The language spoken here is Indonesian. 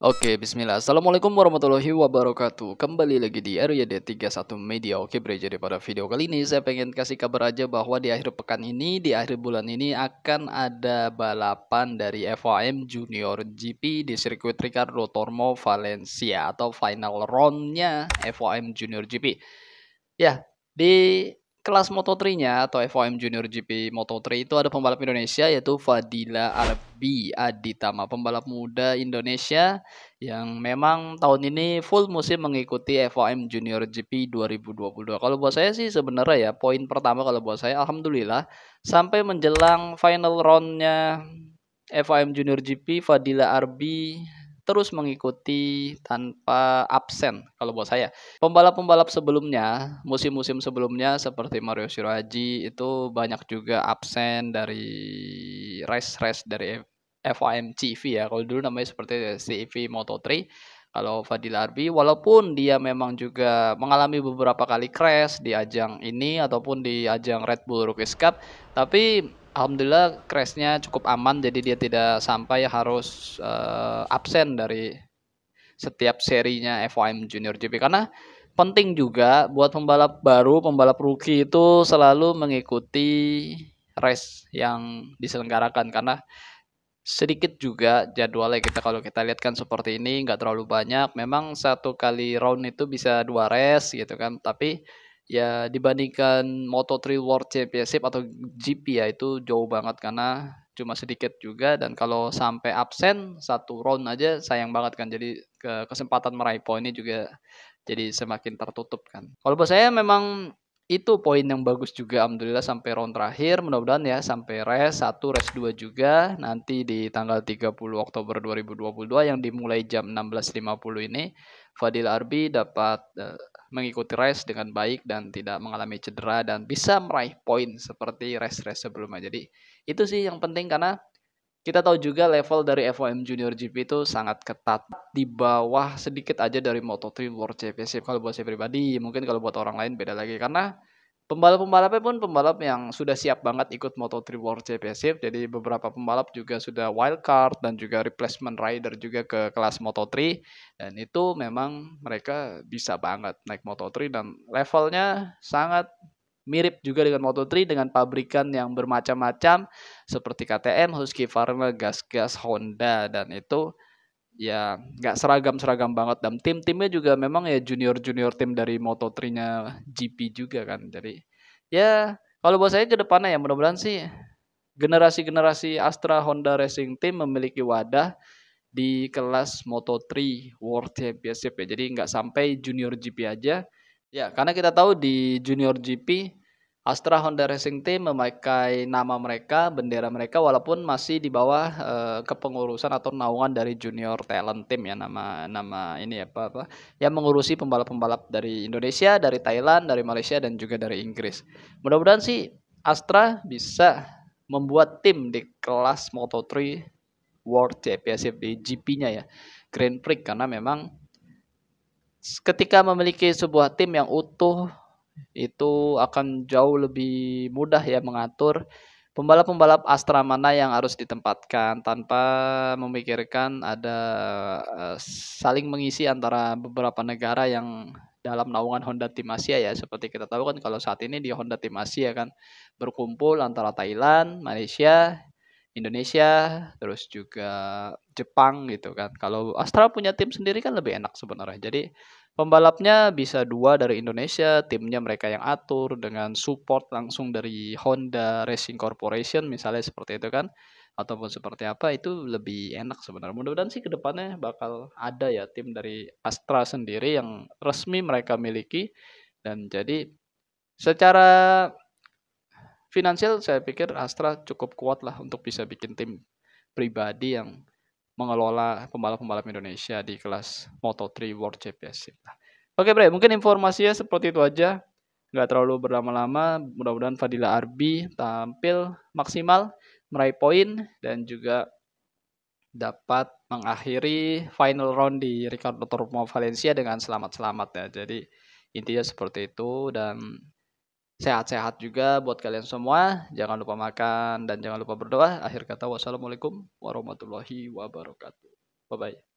Oke, bismillah. Assalamualaikum warahmatullahi wabarakatuh. Kembali lagi di RYD 31 Media. Oke, Bre, jadi pada video kali ini saya pengen kasih kabar aja bahwa di akhir pekan ini, di akhir bulan ini akan ada balapan dari FOM Junior GP di sirkuit Ricardo Tormo Valencia atau final roundnya FOM Junior GP. Ya, di kelas Moto3-nya atau FOM Junior GP Moto3 itu ada pembalap Indonesia yaitu Fadila Arbi Aditama, pembalap muda Indonesia yang memang tahun ini full musim mengikuti FOM Junior GP 2022. Kalau buat saya sih sebenarnya ya poin pertama kalau buat saya alhamdulillah sampai menjelang final roundnya FOM Junior GP Fadila Arbi terus mengikuti tanpa absen kalau buat saya. Pembalap-pembalap sebelumnya, musim-musim sebelumnya seperti Mario Shiraji itu banyak juga absen dari race-race dari FIM TV ya. Kalau dulu namanya seperti CV Moto3 kalau Fadil Arbi walaupun dia memang juga mengalami beberapa kali crash di ajang ini ataupun di ajang Red Bull Rookies Cup tapi alhamdulillah crashnya cukup aman jadi dia tidak sampai harus uh, absen dari setiap serinya FOM Junior GP karena penting juga buat pembalap baru pembalap rookie itu selalu mengikuti race yang diselenggarakan karena sedikit juga jadwalnya kita kalau kita lihat kan seperti ini nggak terlalu banyak memang satu kali round itu bisa dua race gitu kan tapi ya dibandingkan Moto3 World Championship atau GP ya itu jauh banget karena cuma sedikit juga dan kalau sampai absen satu round aja sayang banget kan jadi ke kesempatan meraih ini juga jadi semakin tertutup kan kalau buat saya memang itu poin yang bagus juga alhamdulillah sampai round terakhir mudah-mudahan ya sampai race 1 race 2 juga nanti di tanggal 30 Oktober 2022 yang dimulai jam 16.50 ini Fadil Arbi dapat uh, mengikuti race dengan baik dan tidak mengalami cedera dan bisa meraih poin seperti race-race sebelumnya. Jadi itu sih yang penting karena kita tahu juga level dari FOM Junior GP itu sangat ketat di bawah sedikit aja dari Moto3 World Championship kalau buat saya pribadi mungkin kalau buat orang lain beda lagi karena Pembalap-pembalapnya pun pembalap yang sudah siap banget ikut Moto3 World Championship. Jadi beberapa pembalap juga sudah wildcard dan juga replacement rider juga ke kelas Moto3. Dan itu memang mereka bisa banget naik Moto3 dan levelnya sangat mirip juga dengan Moto3 dengan pabrikan yang bermacam-macam seperti KTM, Husqvarna, gas-gas Honda dan itu ya nggak seragam-seragam banget dan tim-timnya juga memang ya junior-junior tim dari Moto3-nya GP juga kan. Jadi ya kalau buat saya ke depannya ya mudah-mudahan sih generasi-generasi Astra Honda Racing Team memiliki wadah di kelas Moto3 World Championship ya. Jadi nggak sampai junior GP aja. Ya, karena kita tahu di junior GP Astra Honda Racing Team memakai nama mereka, bendera mereka walaupun masih di bawah uh, kepengurusan atau naungan dari Junior Talent Team ya nama nama ini ya, apa apa yang mengurusi pembalap-pembalap dari Indonesia, dari Thailand, dari Malaysia dan juga dari Inggris. Mudah-mudahan sih Astra bisa membuat tim di kelas Moto3 World Championship di GP-nya ya, Grand Prix karena memang ketika memiliki sebuah tim yang utuh itu akan jauh lebih mudah ya mengatur pembalap-pembalap Astra mana yang harus ditempatkan tanpa memikirkan ada eh, saling mengisi antara beberapa negara yang dalam naungan Honda Tim Asia ya seperti kita tahu kan kalau saat ini di Honda Tim Asia kan berkumpul antara Thailand, Malaysia, Indonesia, terus juga Jepang gitu kan. Kalau Astra punya tim sendiri kan lebih enak sebenarnya. Jadi Pembalapnya bisa dua dari Indonesia, timnya mereka yang atur dengan support langsung dari Honda Racing Corporation misalnya seperti itu kan ataupun seperti apa itu lebih enak sebenarnya. Mudah-mudahan sih kedepannya bakal ada ya tim dari Astra sendiri yang resmi mereka miliki dan jadi secara finansial saya pikir Astra cukup kuat lah untuk bisa bikin tim pribadi yang mengelola pembalap-pembalap Indonesia di kelas Moto3 World Championship. Oke Bre, mungkin informasinya seperti itu aja. Nggak terlalu berlama-lama, mudah-mudahan Fadila Arbi tampil maksimal, meraih poin, dan juga dapat mengakhiri final round di Ricardo Tormo Valencia dengan selamat-selamat ya. Jadi intinya seperti itu dan sehat-sehat juga buat kalian semua. Jangan lupa makan dan jangan lupa berdoa. Akhir kata, wassalamualaikum warahmatullahi wabarakatuh. Bye-bye.